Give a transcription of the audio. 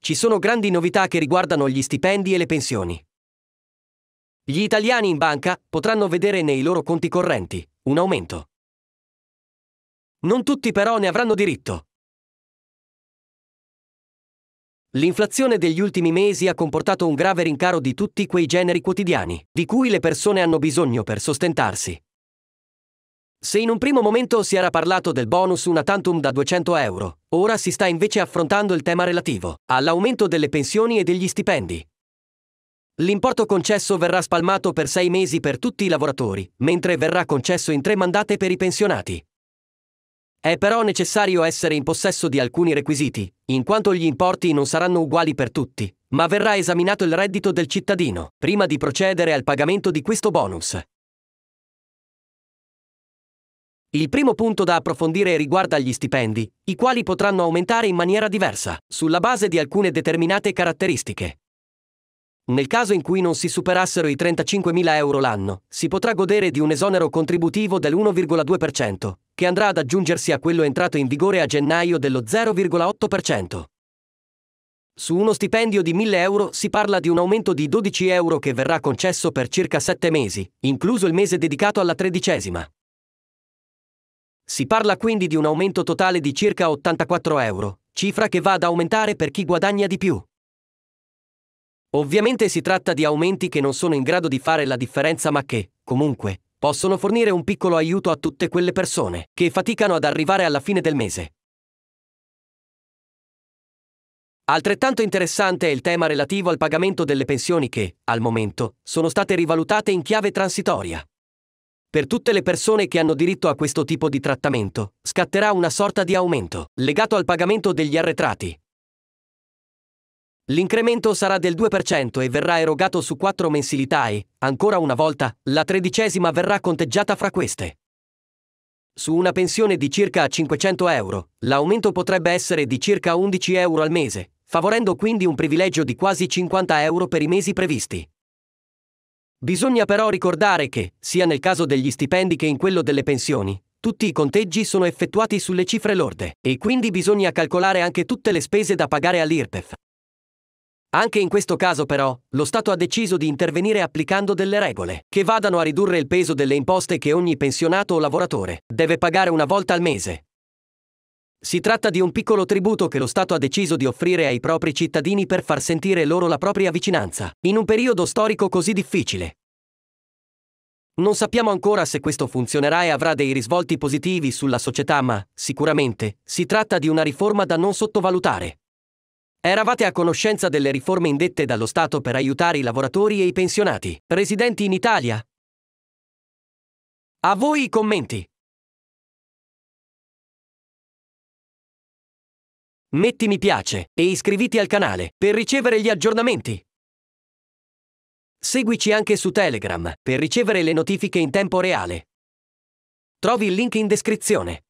Ci sono grandi novità che riguardano gli stipendi e le pensioni. Gli italiani in banca potranno vedere nei loro conti correnti un aumento. Non tutti però ne avranno diritto. L'inflazione degli ultimi mesi ha comportato un grave rincaro di tutti quei generi quotidiani, di cui le persone hanno bisogno per sostentarsi. Se in un primo momento si era parlato del bonus una tantum da 200 euro, ora si sta invece affrontando il tema relativo all'aumento delle pensioni e degli stipendi. L'importo concesso verrà spalmato per sei mesi per tutti i lavoratori, mentre verrà concesso in tre mandate per i pensionati. È però necessario essere in possesso di alcuni requisiti, in quanto gli importi non saranno uguali per tutti, ma verrà esaminato il reddito del cittadino, prima di procedere al pagamento di questo bonus. Il primo punto da approfondire riguarda gli stipendi, i quali potranno aumentare in maniera diversa, sulla base di alcune determinate caratteristiche. Nel caso in cui non si superassero i 35.000 euro l'anno, si potrà godere di un esonero contributivo dell'1,2%, che andrà ad aggiungersi a quello entrato in vigore a gennaio dello 0,8%. Su uno stipendio di 1.000 euro si parla di un aumento di 12 euro che verrà concesso per circa 7 mesi, incluso il mese dedicato alla tredicesima. Si parla quindi di un aumento totale di circa 84 euro, cifra che va ad aumentare per chi guadagna di più. Ovviamente si tratta di aumenti che non sono in grado di fare la differenza ma che, comunque, possono fornire un piccolo aiuto a tutte quelle persone che faticano ad arrivare alla fine del mese. Altrettanto interessante è il tema relativo al pagamento delle pensioni che, al momento, sono state rivalutate in chiave transitoria. Per tutte le persone che hanno diritto a questo tipo di trattamento, scatterà una sorta di aumento, legato al pagamento degli arretrati. L'incremento sarà del 2% e verrà erogato su quattro mensilità e, ancora una volta, la tredicesima verrà conteggiata fra queste. Su una pensione di circa 500 euro, l'aumento potrebbe essere di circa 11 euro al mese, favorendo quindi un privilegio di quasi 50 euro per i mesi previsti. Bisogna però ricordare che, sia nel caso degli stipendi che in quello delle pensioni, tutti i conteggi sono effettuati sulle cifre lorde e quindi bisogna calcolare anche tutte le spese da pagare all'IRPEF. Anche in questo caso però, lo Stato ha deciso di intervenire applicando delle regole che vadano a ridurre il peso delle imposte che ogni pensionato o lavoratore deve pagare una volta al mese, si tratta di un piccolo tributo che lo Stato ha deciso di offrire ai propri cittadini per far sentire loro la propria vicinanza, in un periodo storico così difficile. Non sappiamo ancora se questo funzionerà e avrà dei risvolti positivi sulla società, ma, sicuramente, si tratta di una riforma da non sottovalutare. Eravate a conoscenza delle riforme indette dallo Stato per aiutare i lavoratori e i pensionati, residenti in Italia? A voi i commenti! metti mi piace e iscriviti al canale per ricevere gli aggiornamenti. Seguici anche su Telegram per ricevere le notifiche in tempo reale. Trovi il link in descrizione.